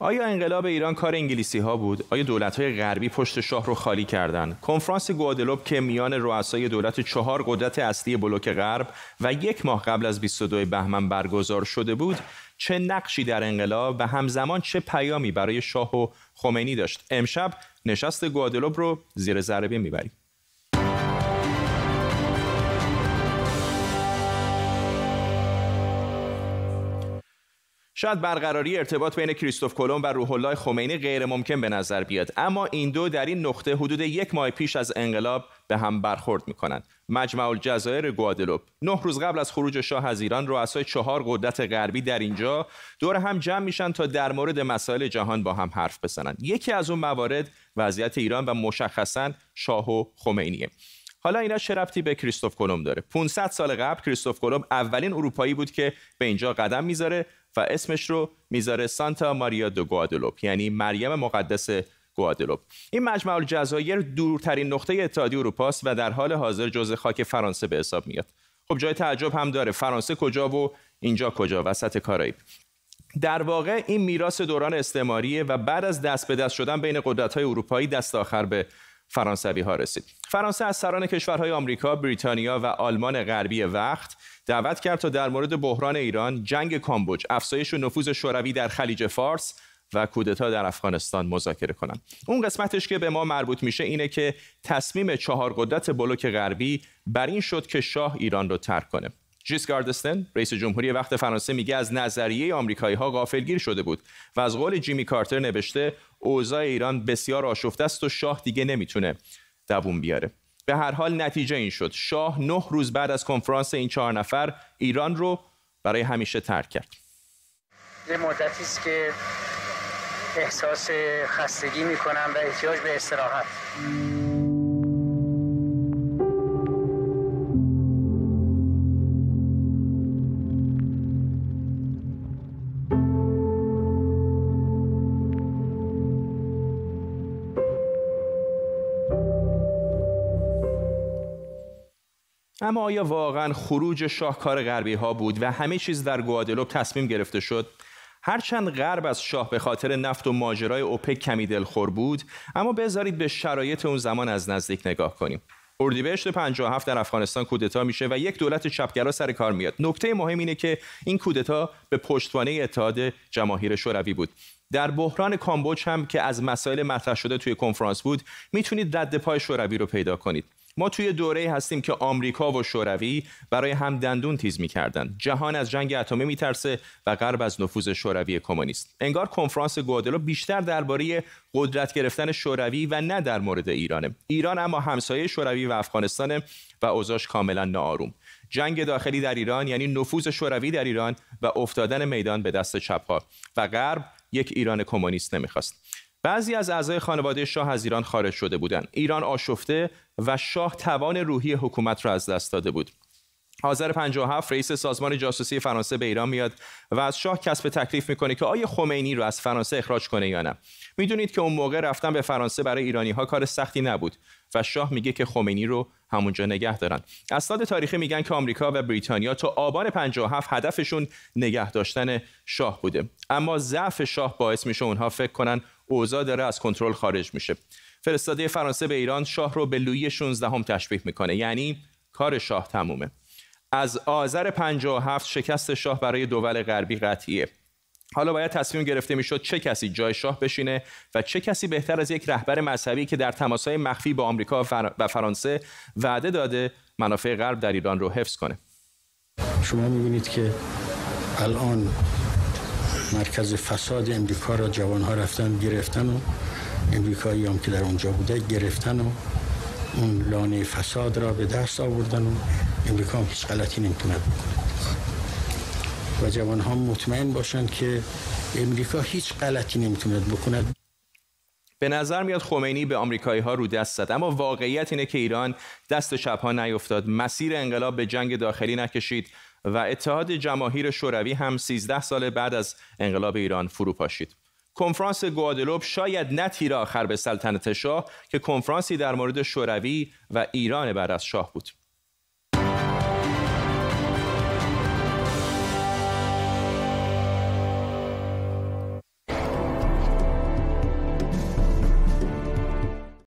آیا انقلاب ایران کار انگلیسی ها بود؟ آیا دولت های غربی پشت شاه رو خالی کردند؟ کنفرانس گوادلوب که میان رؤسای دولت چهار قدرت اصلی بلوک غرب و یک ماه قبل از 22 بهمن برگزار شده بود، چه نقشی در انقلاب و همزمان چه پیامی برای شاه و خمینی داشت؟ امشب نشست گوادلوب رو زیر ضربه میبریم. شاید برقراری ارتباط بین کریستوف کلم و روح الله خمینی غیر ممکن به نظر بیاد اما این دو در این نقطه حدود یک ماه پیش از انقلاب به هم برخورد میکنند مجمع الجزایر گوادلوب نه روز قبل از خروج شاه از ایران رؤسای چهار قدرت غربی در اینجا دور هم جمع میشن تا در مورد مسائل جهان با هم حرف بزنند یکی از اون موارد وضعیت ایران و مشخصا شاه و خمینیه حالا اینا چه به کریستوف کلم داره 500 سال قبل کریستوف کلم اولین اروپایی بود که به اینجا قدم میذاره و اسمش رو میذاره سانتا ماریا دو گوادلوپ یعنی مریم مقدس گوادلوپ این مجمع الجزایر دورترین نقطه اتحادی اروپا است و در حال حاضر جزء خاک فرانسه به حساب میاد خب جای تعجب هم داره فرانسه کجا و اینجا کجا وسط کارایی در واقع این میراث دوران استعماریه و بعد از دست به دست شدن بین قدرت‌های اروپایی دست آخر به فرانسوی ها رسید فرانسه از سران کشورهای آمریکا، بریتانیا و آلمان غربی وقت دعوت کرد تا در مورد بحران ایران، جنگ کامبوج، افزایش و نفوذ شوروی در خلیج فارس و کودتا در افغانستان مذاکره کنند. اون قسمتش که به ما مربوط میشه اینه که تصمیم چهار قدرت بلوک غربی بر این شد که شاه ایران رو ترک کنه. جیس گاردستن رئیس جمهوری وقت فرانسه میگه از نظریه آمریکایی ها غافلگیر شده بود و از قول جیمی کارتر نوشته اوضاع ایران بسیار آشفته است و شاه دیگه نمیتونه دووم بیاره به هر حال نتیجه این شد شاه نه روز بعد از کنفرانس این چهار نفر ایران رو برای همیشه ترک کرد یه مدتی است که احساس خستگی میکنم و احتیاج به استراحت اما آیا واقعا خروج شاهکار غربی ها بود و همه چیز در گوادلوب تصمیم گرفته شد هرچند غرب از شاه به خاطر نفت و ماجرای اوپک کمی دلخور بود اما بذارید به شرایط اون زمان از نزدیک نگاه کنیم اردیبهشت 57 در افغانستان کودتا میشه و یک دولت چپگرا سر کار میاد نکته مهم اینه که این کودتا به پشتوانه اتحاد جماهیر شوروی بود در بحران کامبوج هم که از مسائل مطرح شده توی کنفرانس بود میتونید رد پای شوروی رو پیدا کنید ما توی دوره هستیم که آمریکا و شوروی برای هم دندون تیز میکردند جهان از جنگ اتمی میترسه و غرب از نفوذ شوروی کمونیست انگار کنفرانس گوادلو بیشتر درباره قدرت گرفتن شوروی و نه در مورد ایرانه ایران اما همسایه شوروی و افغانستان و اوضاعش کاملا ناآروم جنگ داخلی در ایران یعنی نفوذ شوروی در ایران و افتادن میدان به دست چپها و غرب یک ایران کمونیست نمیخواست بعضی از اعضای خانواده شاه از ایران خارج شده بودند ایران آشفته و شاه توان روحی حکومت را از دست داده بود حاضر 57 رئیس سازمان جاسوسی فرانسه به ایران میاد و از شاه کسب تکلیف میکنه که آیا خمینی رو از فرانسه اخراج کنه یا نه میدونید که اون موقع رفتن به فرانسه برای ایرانی ها کار سختی نبود و شاه میگه که خمینی رو همونجا نگه دارن اسناد تاریخی میگن که آمریکا و بریتانیا تا آبان 57 هدفشون نگه داشتن شاه بوده اما ضعف شاه باعث میشه اونها فکر کنن اوضاع داره از کنترل خارج میشه فرستاده فرانسه به ایران شاه رو به لویی 16 هم تشبیه میکنه یعنی کار شاه تمومه از آذر 57 شکست شاه برای دول غربی قطعیه حالا باید تصمیم گرفته میشد چه کسی جای شاه بشینه و چه کسی بهتر از یک رهبر مذهبی که در تماسهای مخفی با آمریکا و فرانسه وعده داده منافع غرب در ایران رو حفظ کنه شما بینید که الان مرکز فساد امریکا را ها رفتن گرفتن و امریکایی هم که در اونجا بوده گرفتن و اون لانه فساد را به دست آوردن و امریکا هم هیچ غلطی نمیتونه و جوان ها مطمئن باشند که امریکا هیچ غلطی نمیتوند بکند به نظر میاد خمینی به آمریکایی ها رو دست زد اما واقعیت اینه که ایران دست شبها نیفتاد مسیر انقلاب به جنگ داخلی نکشید و اتحاد جماهیر شوروی هم 13 سال بعد از انقلاب ایران فرو پاشید کنفرانس گوادلوب شاید تیر آخر به سلطنت شاه که کنفرانسی در مورد شوروی و ایران بعد از شاه بود